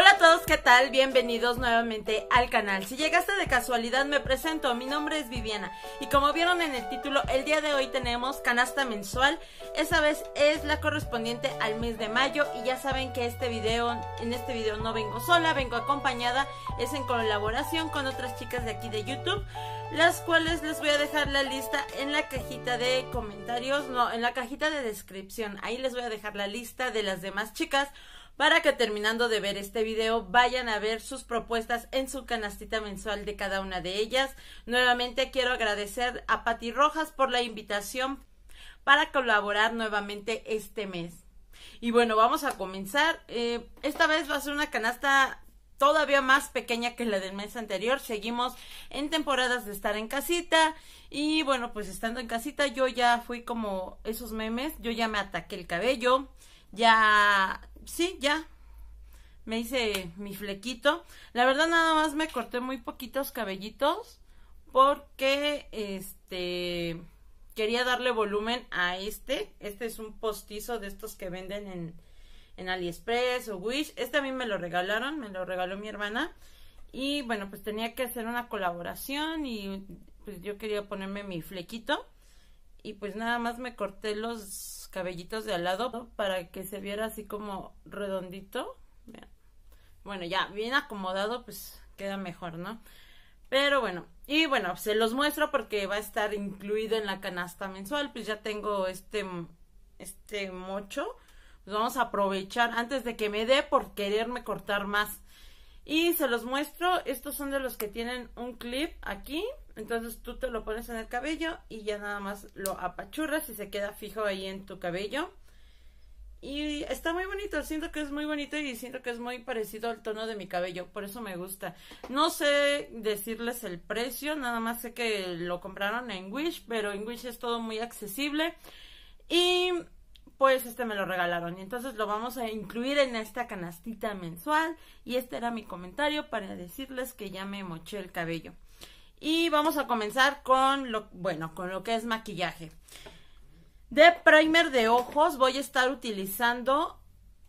Hola a todos, ¿qué tal? Bienvenidos nuevamente al canal. Si llegaste de casualidad me presento, mi nombre es Viviana y como vieron en el título, el día de hoy tenemos canasta mensual. Esa vez es la correspondiente al mes de mayo y ya saben que este video, en este video no vengo sola, vengo acompañada, es en colaboración con otras chicas de aquí de YouTube, las cuales les voy a dejar la lista en la cajita de comentarios, no, en la cajita de descripción. Ahí les voy a dejar la lista de las demás chicas para que terminando de ver este video vayan a ver sus propuestas en su canastita mensual de cada una de ellas. Nuevamente quiero agradecer a Pati Rojas por la invitación para colaborar nuevamente este mes. Y bueno, vamos a comenzar. Eh, esta vez va a ser una canasta todavía más pequeña que la del mes anterior. Seguimos en temporadas de estar en casita. Y bueno, pues estando en casita yo ya fui como esos memes. Yo ya me ataqué el cabello. Ya sí, ya. Me hice mi flequito. La verdad nada más me corté muy poquitos cabellitos porque este quería darle volumen a este. Este es un postizo de estos que venden en, en AliExpress o Wish. Este a mí me lo regalaron, me lo regaló mi hermana. Y bueno, pues tenía que hacer una colaboración y pues yo quería ponerme mi flequito. Y pues nada más me corté los cabellitos de al lado para que se viera así como redondito. Bueno, ya bien acomodado, pues queda mejor, ¿no? Pero bueno, y bueno, se los muestro porque va a estar incluido en la canasta mensual. Pues ya tengo este, este mocho. Pues vamos a aprovechar antes de que me dé por quererme cortar más. Y se los muestro, estos son de los que tienen un clip aquí, entonces tú te lo pones en el cabello y ya nada más lo apachurras y se queda fijo ahí en tu cabello. Y está muy bonito, siento que es muy bonito y siento que es muy parecido al tono de mi cabello, por eso me gusta. No sé decirles el precio, nada más sé que lo compraron en Wish, pero en Wish es todo muy accesible. Y pues este me lo regalaron y entonces lo vamos a incluir en esta canastita mensual y este era mi comentario para decirles que ya me moché el cabello y vamos a comenzar con lo bueno con lo que es maquillaje de primer de ojos voy a estar utilizando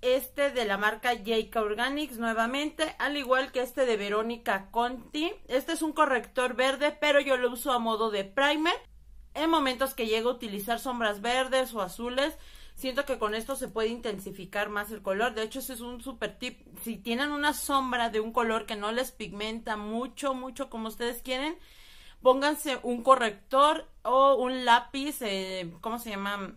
este de la marca Jake Organics nuevamente, al igual que este de Verónica Conti. Este es un corrector verde, pero yo lo uso a modo de primer. En momentos que llego a utilizar sombras verdes o azules, Siento que con esto se puede intensificar más el color. De hecho, ese es un super tip. Si tienen una sombra de un color que no les pigmenta mucho, mucho como ustedes quieren, pónganse un corrector o un lápiz, eh, ¿cómo se llama?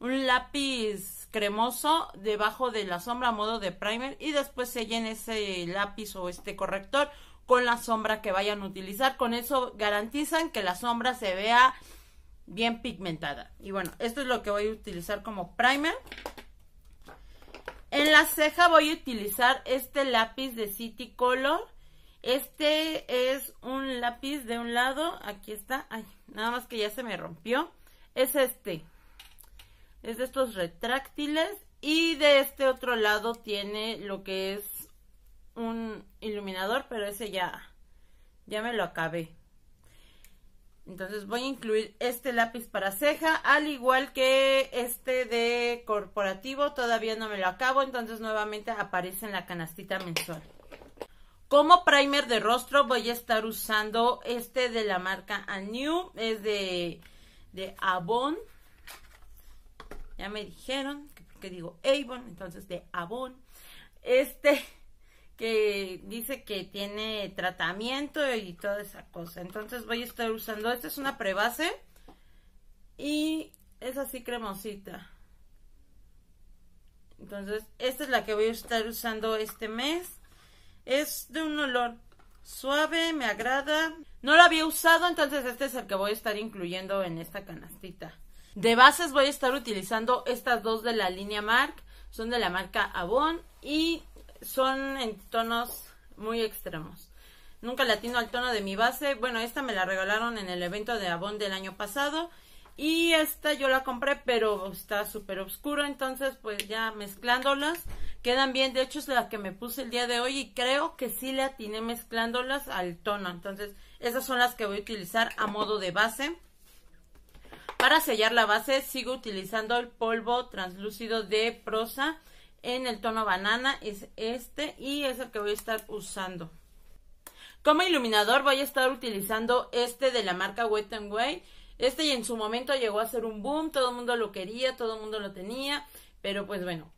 Un lápiz cremoso debajo de la sombra a modo de primer y después sellen ese lápiz o este corrector con la sombra que vayan a utilizar. Con eso garantizan que la sombra se vea bien pigmentada. Y bueno, esto es lo que voy a utilizar como primer. En la ceja voy a utilizar este lápiz de City Color. Este es un lápiz de un lado, aquí está, Ay, nada más que ya se me rompió. Es este, es de estos retráctiles y de este otro lado tiene lo que es un iluminador, pero ese ya, ya me lo acabé. Entonces voy a incluir este lápiz para ceja, al igual que este de corporativo, todavía no me lo acabo, entonces nuevamente aparece en la canastita mensual. Como primer de rostro voy a estar usando este de la marca Anew, es de, Avon. Ya me dijeron que, que digo Avon, entonces de Avon. Este que dice que tiene tratamiento y toda esa cosa. Entonces voy a estar usando, esta es una prebase y es así cremosita. Entonces, esta es la que voy a estar usando este mes. Es de un olor suave, me agrada. No la había usado, entonces este es el que voy a estar incluyendo en esta canastita. De bases voy a estar utilizando estas dos de la línea MARC. Son de la marca Avon y son en tonos muy extremos. Nunca le atino al tono de mi base. Bueno, esta me la regalaron en el evento de Avon del año pasado. Y esta yo la compré, pero está súper oscuro. Entonces, pues ya mezclándolas, quedan bien. De hecho, es la que me puse el día de hoy y creo que sí le atiné mezclándolas al tono. Entonces, esas son las que voy a utilizar a modo de base. Para sellar la base, sigo utilizando el polvo translúcido de Prosa en el tono banana, es este y es el que voy a estar usando. Como iluminador voy a estar utilizando este de la marca Wet n Way. Este y en su momento llegó a ser un boom, todo el mundo lo quería, todo el mundo lo tenía, pero pues bueno,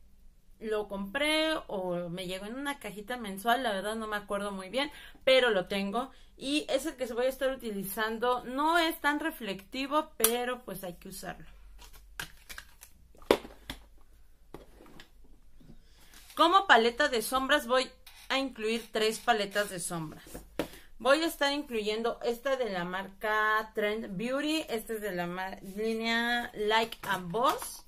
lo compré o me llegó en una cajita mensual, la verdad no me acuerdo muy bien, pero lo tengo y es el que voy a estar utilizando. No es tan reflectivo, pero pues hay que usarlo. Como paleta de sombras voy a incluir tres paletas de sombras. Voy a estar incluyendo esta de la marca Trend Beauty. Esta es de la línea Like a Boss.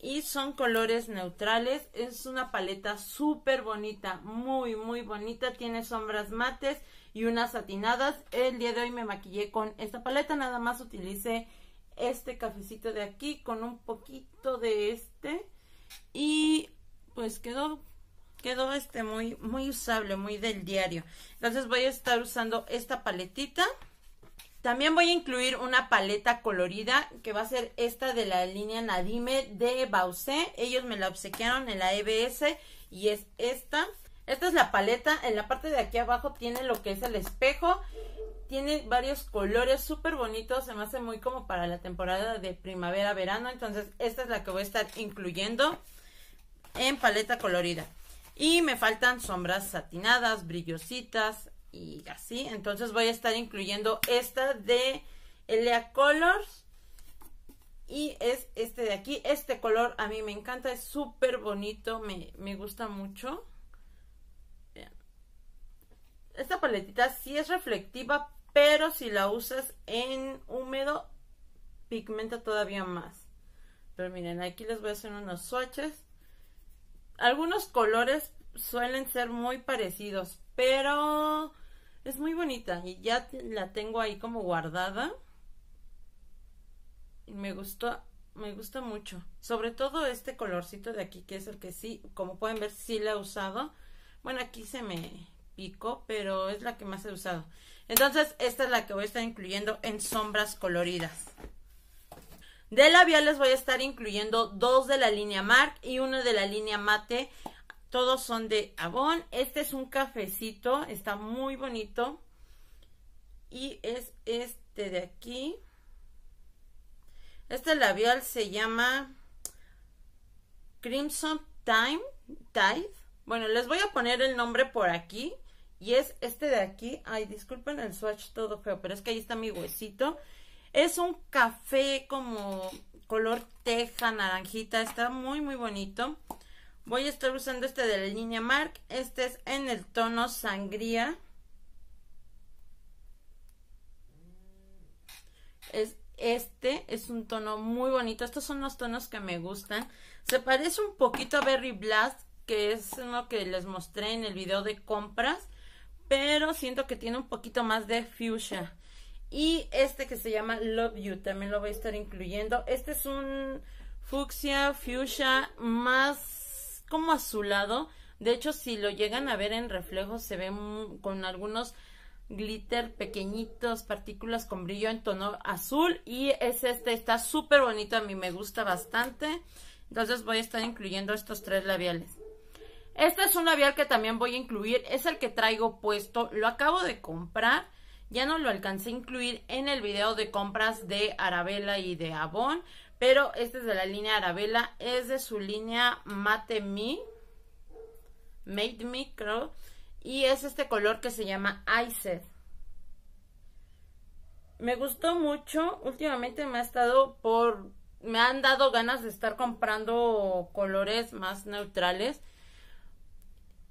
Y son colores neutrales. Es una paleta súper bonita. Muy, muy bonita. Tiene sombras mates y unas satinadas. El día de hoy me maquillé con esta paleta. Nada más utilicé este cafecito de aquí con un poquito de este. Y pues quedó quedó este muy muy usable, muy del diario. Entonces voy a estar usando esta paletita. También voy a incluir una paleta colorida que va a ser esta de la línea Nadime de Bausé Ellos me la obsequiaron en la EBS y es esta. Esta es la paleta. En la parte de aquí abajo tiene lo que es el espejo. Tiene varios colores súper bonitos. Se me hace muy como para la temporada de primavera-verano. Entonces esta es la que voy a estar incluyendo en paleta colorida. Y me faltan sombras satinadas, brillositas y así. Entonces voy a estar incluyendo esta de Elea Colors. Y es este de aquí. Este color a mí me encanta, es súper bonito, me, gusta mucho. Esta paletita sí es reflectiva, pero si la usas en húmedo, pigmenta todavía más. Pero miren, aquí les voy a hacer unos swatches algunos colores suelen ser muy parecidos, pero es muy bonita y ya la tengo ahí como guardada. me gustó, me gusta mucho. Sobre todo este colorcito de aquí, que es el que sí, como pueden ver, sí la he usado. Bueno, aquí se me pico, pero es la que más he usado. Entonces, esta es la que voy a estar incluyendo en sombras coloridas. De labial les voy a estar incluyendo dos de la línea MARC y uno de la línea MATE. Todos son de Avon. Este es un cafecito, está muy bonito. Y es este de aquí. Este labial se llama Crimson Time Tide. Bueno, les voy a poner el nombre por aquí. Y es este de aquí. Ay, disculpen el swatch todo feo, pero es que ahí está mi huesito. Es un café como color teja, naranjita. Está muy, muy bonito. Voy a estar usando este de la línea Mark. Este es en el tono sangría. Es este es un tono muy bonito. Estos son los tonos que me gustan. Se parece un poquito a Berry Blast, que es lo que les mostré en el video de compras. Pero siento que tiene un poquito más de fuchsia. Y este que se llama Love You, también lo voy a estar incluyendo. Este es un fucsia, fuchsia, más como azulado. De hecho, si lo llegan a ver en reflejo, se ve con algunos glitter pequeñitos, partículas con brillo en tono azul. Y es este, está súper bonito, a mí me gusta bastante. Entonces voy a estar incluyendo estos tres labiales. Este es un labial que también voy a incluir, es el que traigo puesto, lo acabo de comprar. Ya no lo alcancé a incluir en el video de compras de Arabella y de Avon, pero este es de la línea Arabella, es de su línea Mate Me, Made Me creo, y es este color que se llama Iced. Me gustó mucho, últimamente me ha estado por, me han dado ganas de estar comprando colores más neutrales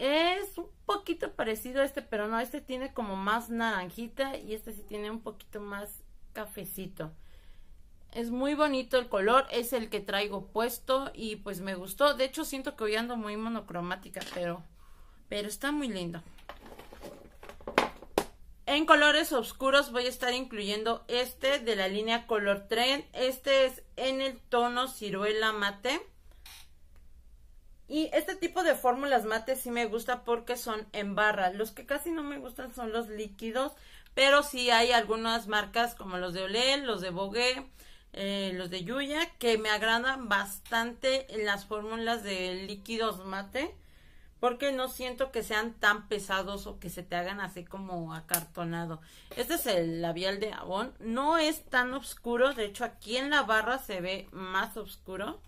es un poquito parecido a este, pero no, este tiene como más naranjita y este sí tiene un poquito más cafecito. Es muy bonito el color, es el que traigo puesto y pues me gustó. De hecho siento que hoy ando muy monocromática, pero, pero está muy lindo. En colores oscuros voy a estar incluyendo este de la línea Color Trend. Este es en el tono ciruela mate. Y este tipo de fórmulas mate sí me gusta porque son en barra. Los que casi no me gustan son los líquidos, pero sí hay algunas marcas como los de Olé, los de Bogué, eh, los de Yuya, que me agradan bastante las fórmulas de líquidos mate, porque no siento que sean tan pesados o que se te hagan así como acartonado. Este es el labial de Avon, no es tan oscuro, de hecho aquí en la barra se ve más oscuro,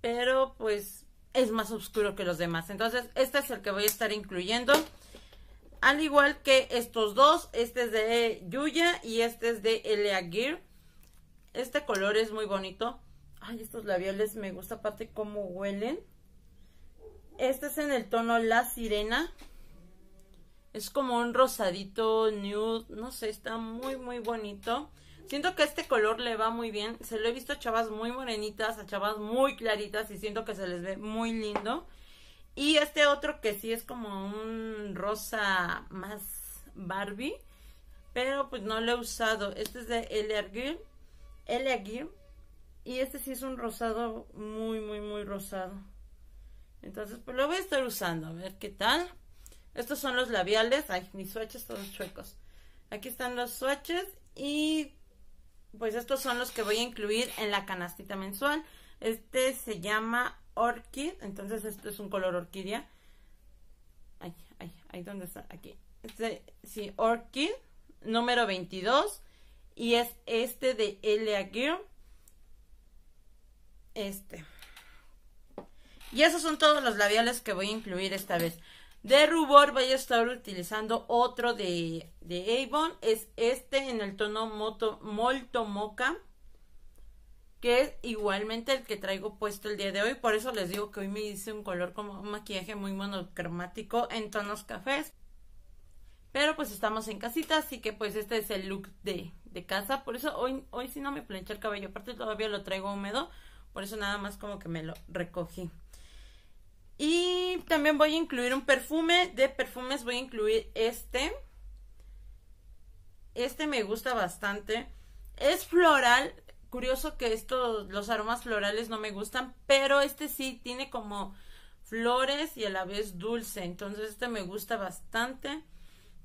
pero pues es más oscuro que los demás. Entonces, este es el que voy a estar incluyendo. Al igual que estos dos, este es de Yuya y este es de Elea Gear. Este color es muy bonito. Ay, estos labiales me gusta aparte cómo huelen. Este es en el tono La Sirena. Es como un rosadito nude, no sé, está muy muy bonito. Siento que este color le va muy bien. Se lo he visto a chavas muy morenitas, a chavas muy claritas y siento que se les ve muy lindo. Y este otro que sí es como un rosa más Barbie, pero pues no lo he usado. Este es de L.A. L.A. Y este sí es un rosado muy, muy, muy rosado. Entonces, pues lo voy a estar usando, a ver qué tal. Estos son los labiales. Ay, mis swatches todos chuecos. Aquí están los swatches y pues estos son los que voy a incluir en la canastita mensual. Este se llama Orchid, entonces este es un color orquídea. Ahí, ahí, ahí ¿dónde está, aquí. Este, sí, Orchid, número 22. Y es este de Elia Girl. Este. Y esos son todos los labiales que voy a incluir esta vez. De rubor voy a estar utilizando otro de, Avon, es este en el tono moto, molto moca, que es igualmente el que traigo puesto el día de hoy, por eso les digo que hoy me hice un color como un maquillaje muy monocromático en tonos cafés. Pero pues estamos en casita, así que pues este es el look de, de casa. Por eso hoy, hoy sí no me planché el cabello, aparte todavía lo traigo húmedo, por eso nada más como que me lo recogí. Y también voy a incluir un perfume. De perfumes voy a incluir este. Este me gusta bastante. Es floral. Curioso que estos, los aromas florales no me gustan, pero este sí tiene como flores y a la vez dulce. Entonces este me gusta bastante,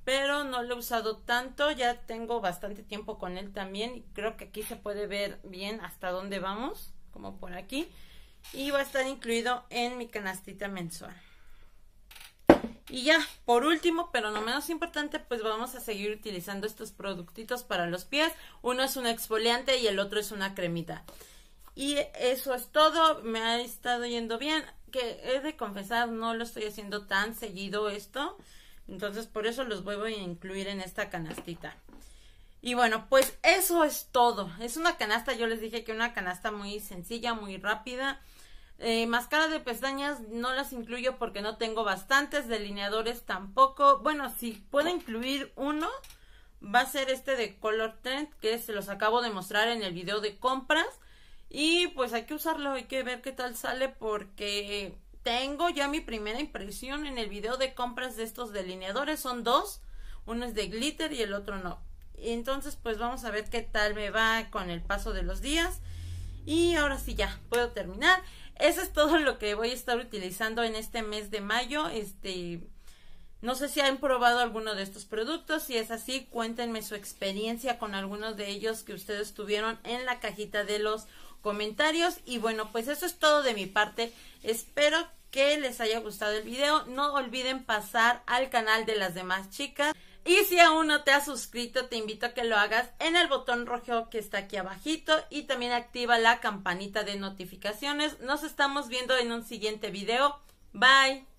pero no lo he usado tanto. Ya tengo bastante tiempo con él también y creo que aquí se puede ver bien hasta dónde vamos, como por aquí y va a estar incluido en mi canastita mensual. Y ya, por último, pero no menos importante, pues vamos a seguir utilizando estos productitos para los pies. Uno es un exfoliante y el otro es una cremita. Y eso es todo, me ha estado yendo bien, que he de confesar, no lo estoy haciendo tan seguido esto, entonces por eso los voy a incluir en esta canastita. Y bueno, pues eso es todo. Es una canasta, yo les dije que una canasta muy sencilla, muy rápida. Eh, máscara de pestañas no las incluyo porque no tengo bastantes, delineadores tampoco. Bueno, si puedo incluir uno, va a ser este de Color Trend que se los acabo de mostrar en el video de compras. Y pues hay que usarlo, hay que ver qué tal sale porque tengo ya mi primera impresión en el video de compras de estos delineadores. Son dos, uno es de glitter y el otro no. Entonces, pues vamos a ver qué tal me va con el paso de los días. Y ahora sí ya, puedo terminar. Eso es todo lo que voy a estar utilizando en este mes de mayo. Este, no sé si han probado alguno de estos productos. Si es así, cuéntenme su experiencia con algunos de ellos que ustedes tuvieron en la cajita de los comentarios. Y bueno, pues eso es todo de mi parte. Espero que les haya gustado el video. No olviden pasar al canal de las demás chicas. Y si aún no te has suscrito, te invito a que lo hagas en el botón rojo que está aquí abajito y también activa la campanita de notificaciones. Nos estamos viendo en un siguiente video. Bye.